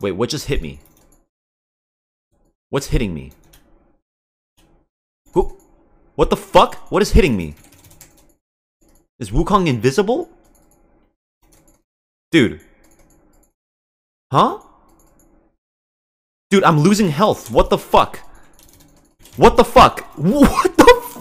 Wait, what just hit me? What's hitting me? Who? What the fuck? What is hitting me? Is Wukong invisible? Dude. Huh? Dude, I'm losing health. What the fuck? What the fuck? What the